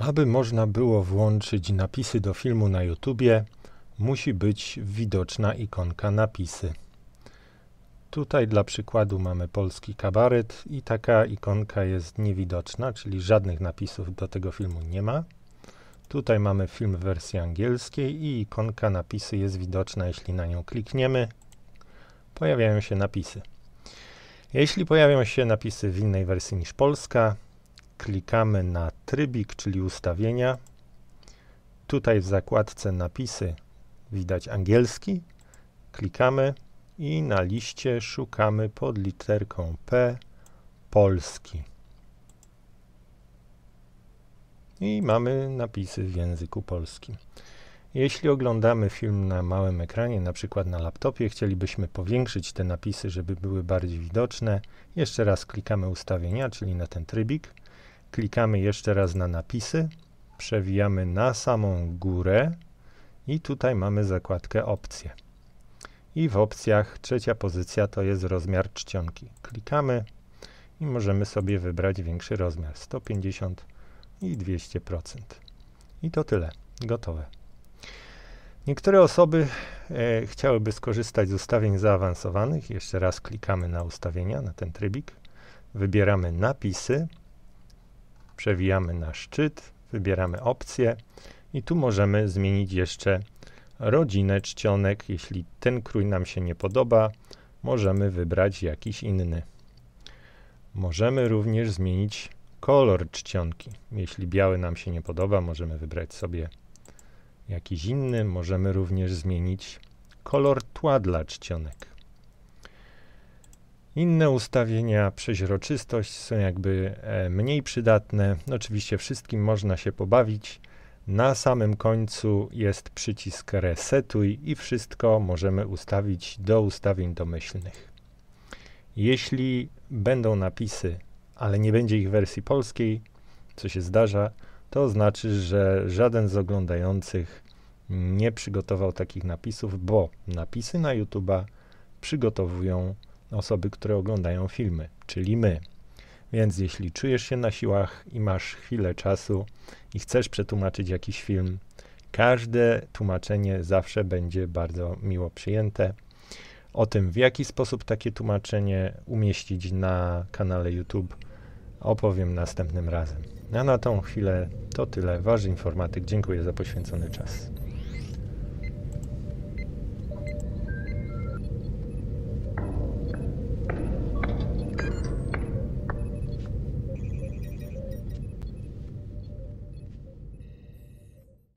Aby można było włączyć napisy do filmu na YouTubie, musi być widoczna ikonka napisy. Tutaj dla przykładu mamy polski kabaret i taka ikonka jest niewidoczna, czyli żadnych napisów do tego filmu nie ma. Tutaj mamy film w wersji angielskiej i ikonka napisy jest widoczna, jeśli na nią klikniemy. Pojawiają się napisy. Jeśli pojawią się napisy w innej wersji niż polska, klikamy na trybik, czyli ustawienia. Tutaj w zakładce napisy widać angielski. Klikamy i na liście szukamy pod literką P Polski. I mamy napisy w języku polskim. Jeśli oglądamy film na małym ekranie, na przykład na laptopie, chcielibyśmy powiększyć te napisy, żeby były bardziej widoczne. Jeszcze raz klikamy ustawienia, czyli na ten trybik. Klikamy jeszcze raz na napisy, przewijamy na samą górę i tutaj mamy zakładkę opcje. I w opcjach trzecia pozycja to jest rozmiar czcionki. Klikamy i możemy sobie wybrać większy rozmiar 150 i 200%. I to tyle. Gotowe. Niektóre osoby e, chciałyby skorzystać z ustawień zaawansowanych. Jeszcze raz klikamy na ustawienia, na ten trybik. Wybieramy napisy przewijamy na szczyt, wybieramy opcję i tu możemy zmienić jeszcze rodzinę czcionek. Jeśli ten krój nam się nie podoba, możemy wybrać jakiś inny. Możemy również zmienić kolor czcionki. Jeśli biały nam się nie podoba, możemy wybrać sobie jakiś inny. Możemy również zmienić kolor tła dla czcionek. Inne ustawienia, przeźroczystość są jakby e, mniej przydatne. Oczywiście wszystkim można się pobawić. Na samym końcu jest przycisk resetuj i wszystko możemy ustawić do ustawień domyślnych. Jeśli będą napisy, ale nie będzie ich wersji polskiej, co się zdarza, to znaczy, że żaden z oglądających nie przygotował takich napisów, bo napisy na YouTube'a przygotowują osoby, które oglądają filmy, czyli my. Więc jeśli czujesz się na siłach i masz chwilę czasu i chcesz przetłumaczyć jakiś film, każde tłumaczenie zawsze będzie bardzo miło przyjęte. O tym, w jaki sposób takie tłumaczenie umieścić na kanale YouTube, opowiem następnym razem. A na tą chwilę to tyle. Wasz informatyk, dziękuję za poświęcony czas.